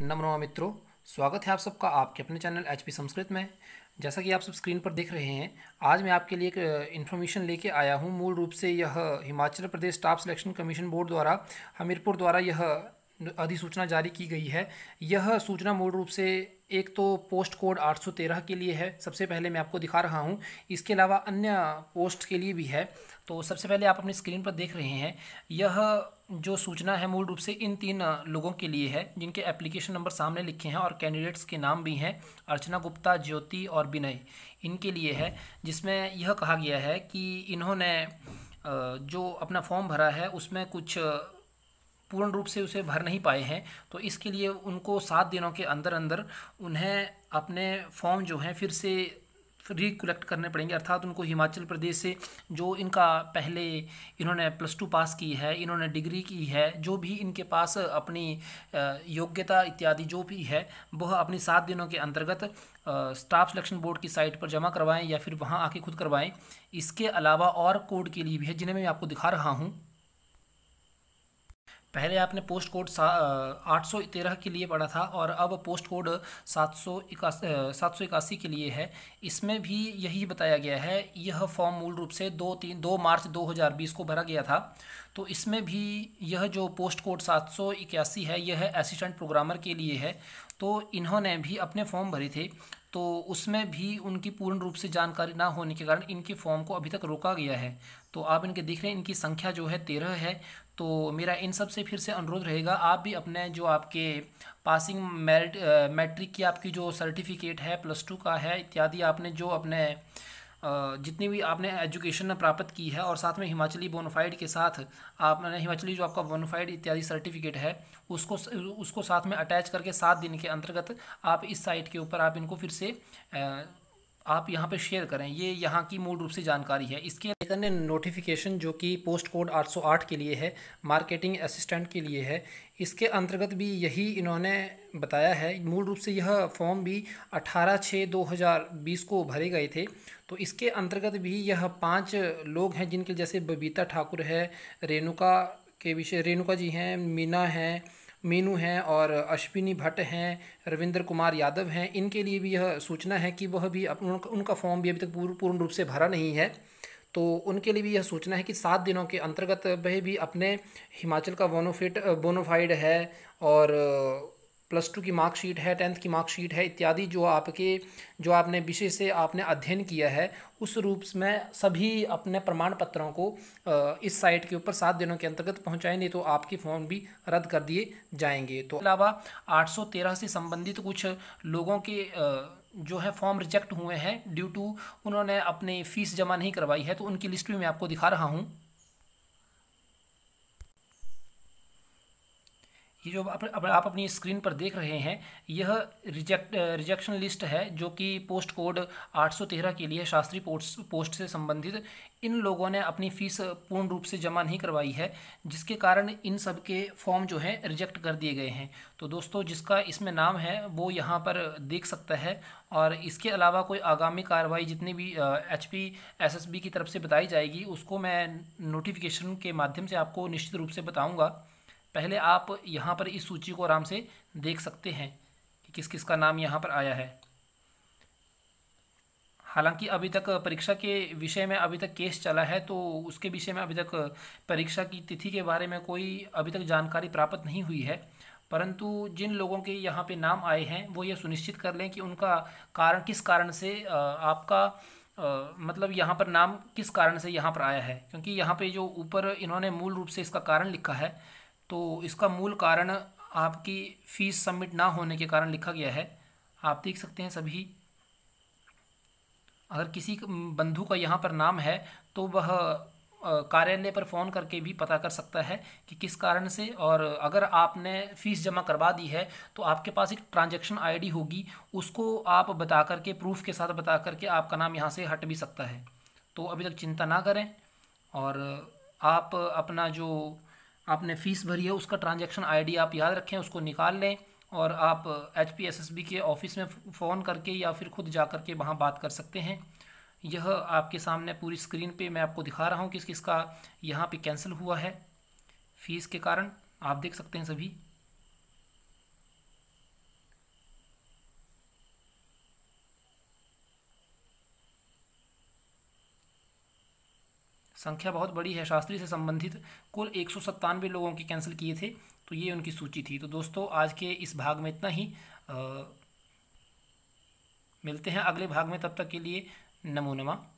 नमो मित्रों स्वागत है आप सबका आपके अपने चैनल एच पी संस्कृत में जैसा कि आप सब स्क्रीन पर देख रहे हैं आज मैं आपके लिए एक इन्फॉर्मेशन लेके आया हूँ मूल रूप से यह Himachal Pradesh staff selection commission board द्वारा हमीरपुर द्वारा यह अधिसूचना जारी की गई है यह सूचना मूल रूप से एक तो पोस्ट कोड 813 के लिए है सबसे पहले मैं आपको दिखा रहा हूँ इसके अलावा अन्य पोस्ट के लिए भी है तो सबसे पहले आप अपनी स्क्रीन पर देख रहे हैं यह जो सूचना है मूल रूप से इन तीन लोगों के लिए है जिनके एप्लीकेशन नंबर सामने लिखे हैं और कैंडिडेट्स के नाम भी हैं अर्चना गुप्ता ज्योति और विनय इनके लिए है जिसमें यह कहा गया है कि इन्होंने जो अपना फॉर्म भरा है उसमें कुछ पूर्ण रूप से उसे भर नहीं पाए हैं तो इसके लिए उनको सात दिनों के अंदर अंदर उन्हें अपने फॉर्म जो हैं फिर से रिकलेक्ट करने पड़ेंगे अर्थात उनको हिमाचल प्रदेश से जो इनका पहले इन्होंने प्लस टू पास की है इन्होंने डिग्री की है जो भी इनके पास अपनी योग्यता इत्यादि जो भी है वह अपनी सात दिनों के अंतर्गत स्टाफ सिलेक्शन बोर्ड की साइट पर जमा करवाएं या फिर वहाँ आके खुद करवाएं इसके अलावा और कोड के लिए भी है जिन्हें मैं आपको दिखा रहा हूँ पहले आपने पोस्ट कोड आठ सौ तेरह के लिए पढ़ा था और अब पोस्ट कोड सात सौ इक्यासी सात सौ इक्यासी के लिए है इसमें भी यही बताया गया है यह फॉर्म मूल रूप से दो तीन दो मार्च दो हज़ार बीस को भरा गया था तो इसमें भी यह जो पोस्ट कोड सात सौ इक्यासी है यह असिस्टेंट प्रोग्रामर के लिए है तो इन्होंने भी अपने फॉर्म भरे थे तो उसमें भी उनकी पूर्ण रूप से जानकारी ना होने के कारण इनके फॉर्म को अभी तक रोका गया है तो आप इनके देख रहे हैं इनकी संख्या जो है तेरह है तो मेरा इन सब से फिर से अनुरोध रहेगा आप भी अपने जो आपके पासिंग मेरिट मैट्रिक की आपकी जो सर्टिफिकेट है प्लस टू का है इत्यादि आपने जो अपने जितनी भी आपने एजुकेशन प्राप्त की है और साथ में हिमाचली बोनोफाइड के साथ आपने हिमाचली जो आपका बोनोफाइड इत्यादि सर्टिफिकेट है उसको उसको साथ में अटैच करके सात दिन के अंतर्गत आप इस साइट के ऊपर आप इनको फिर से आप यहाँ पे शेयर करें ये यहाँ की मूल रूप से जानकारी है इसके एक अन्य नोटिफिकेशन जो कि पोस्ट कोड 808 के लिए है मार्केटिंग असिस्टेंट के लिए है इसके अंतर्गत भी यही इन्होंने बताया है मूल रूप से यह फॉर्म भी 18 छः 2020 को भरे गए थे तो इसके अंतर्गत भी यह पांच लोग हैं जिनके जैसे बबीता ठाकुर है रेणुका के विषय रेणुका जी हैं मीना हैं मीनू हैं और अश्विनी भट्ट हैं रविंद्र कुमार यादव हैं इनके लिए भी यह सूचना है कि वह भी उनका, फॉर्म भी अभी तक पूर्ण पूर्ण रूप से भरा नहीं है तो उनके लिए भी यह सूचना है कि सात दिनों के अंतर्गत वह भी अपने हिमाचल का बोनोफिट बोनोफाइड है और प्लस टू की मार्कशीट है टेंथ की मार्कशीट है इत्यादि जो आपके जो आपने विषय से आपने अध्ययन किया है उस रूप में सभी अपने प्रमाण पत्रों को इस साइट के ऊपर सात दिनों के अंतर्गत पहुँचाएँ नहीं तो आपकी फॉर्म भी रद्द कर दिए जाएंगे तो अलावा 813 से संबंधित कुछ लोगों के जो है फॉर्म रिजेक्ट हुए हैं ड्यू टू उन्होंने अपनी फ़ीस जमा नहीं करवाई है तो उनकी लिस्ट भी मैं आपको दिखा रहा हूँ ये जो आप, आप अपनी स्क्रीन पर देख रहे हैं यह रिजेक्ट रिजेक्शन लिस्ट है जो कि पोस्ट कोड 813 के लिए शास्त्री पोस्ट पोस्ट से संबंधित इन लोगों ने अपनी फ़ीस पूर्ण रूप से जमा नहीं करवाई है जिसके कारण इन सब के फॉर्म जो हैं रिजेक्ट कर दिए गए हैं तो दोस्तों जिसका इसमें नाम है वो यहाँ पर देख सकता है और इसके अलावा कोई आगामी कार्रवाई जितनी भी H P S S B की तरफ से बताई जाएगी उसको मैं नोटिफिकेशन के माध्यम से आपको निश्चित रूप से बताऊँगा पहले आप यहाँ पर इस सूची को आराम से देख सकते हैं कि किस किस का नाम यहाँ पर आया है हालांकि अभी तक परीक्षा के विषय में अभी तक केस चला है तो उसके विषय में अभी तक परीक्षा की तिथि के बारे में कोई अभी तक जानकारी प्राप्त नहीं हुई है परंतु जिन लोगों के यहाँ पे नाम आए हैं वो ये सुनिश्चित कर लें कि उनका कारण किस कारण से आपका आ, मतलब यहाँ पर नाम किस कारण से यहाँ पर आया है क्योंकि यहाँ पे जो ऊपर इन्होंने मूल रूप से इसका कारण लिखा है तो इसका मूल कारण आपकी फ़ीस सबमिट ना होने के कारण लिखा गया है आप देख सकते हैं सभी अगर किसी बंधु का यहाँ पर नाम है तो वह कार्यालय पर फ़ोन करके भी पता कर सकता है कि किस कारण से और अगर आपने फ़ीस जमा करवा दी है तो आपके पास एक ट्रांजैक्शन आईडी होगी उसको आप बता करके प्रूफ के साथ बता करके आपका नाम यहाँ से हट भी सकता है तो अभी तक चिंता ना करें और आप अपना जो आपने फ़ीस भरी है उसका ट्रांजैक्शन आईडी आप याद रखें उसको निकाल लें और आप H P S S B के ऑफिस में फ़ोन करके या फिर खुद जा कर के वहाँ बात कर सकते हैं यह आपके सामने पूरी स्क्रीन पे मैं आपको दिखा रहा हूँ कि किसका यहाँ पे कैंसिल हुआ है फ़ीस के कारण आप देख सकते हैं सभी संख्या बहुत बड़ी है शास्त्री से संबंधित कुल एक सौ लोगों के कैंसिल किए थे तो ये उनकी सूची थी तो दोस्तों आज के इस भाग में इतना ही आ, मिलते हैं अगले भाग में तब तक के लिए नमो नमा